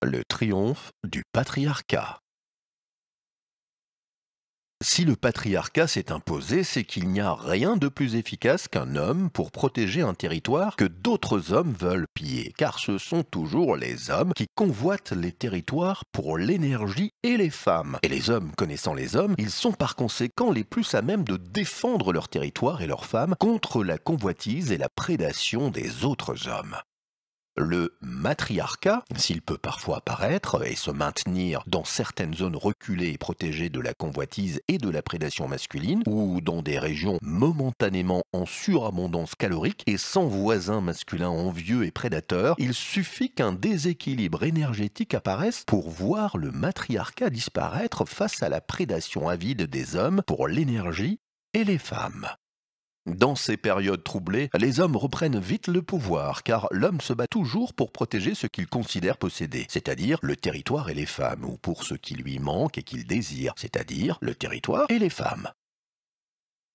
Le triomphe du patriarcat. Si le patriarcat s'est imposé, c'est qu'il n'y a rien de plus efficace qu'un homme pour protéger un territoire que d'autres hommes veulent piller, car ce sont toujours les hommes qui convoitent les territoires pour l'énergie et les femmes. Et les hommes connaissant les hommes, ils sont par conséquent les plus à même de défendre leur territoire et leurs femmes contre la convoitise et la prédation des autres hommes le matriarcat, s'il peut parfois apparaître et se maintenir dans certaines zones reculées et protégées de la convoitise et de la prédation masculine, ou dans des régions momentanément en surabondance calorique et sans voisins masculins envieux et prédateurs, il suffit qu'un déséquilibre énergétique apparaisse pour voir le matriarcat disparaître face à la prédation avide des hommes pour l'énergie et les femmes. Dans ces périodes troublées, les hommes reprennent vite le pouvoir, car l'homme se bat toujours pour protéger ce qu'il considère posséder, c'est-à-dire le territoire et les femmes, ou pour ce qui lui manque et qu'il désire, c'est-à-dire le territoire et les femmes.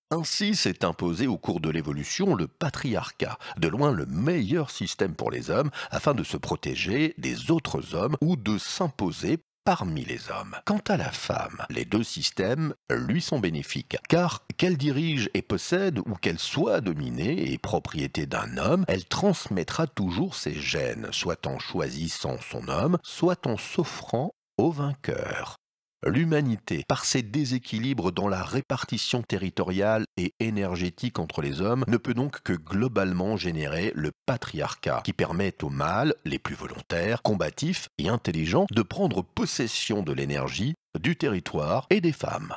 Ainsi s'est imposé au cours de l'évolution le patriarcat, de loin le meilleur système pour les hommes afin de se protéger des autres hommes ou de s'imposer parmi les hommes. Quant à la femme, les deux systèmes lui sont bénéfiques, car qu'elle dirige et possède ou qu'elle soit dominée et propriété d'un homme, elle transmettra toujours ses gènes, soit en choisissant son homme, soit en s'offrant au vainqueur l'humanité, par ses déséquilibres dans la répartition territoriale et énergétique entre les hommes, ne peut donc que globalement générer le patriarcat, qui permet aux mâles, les plus volontaires, combatifs et intelligents, de prendre possession de l'énergie, du territoire et des femmes.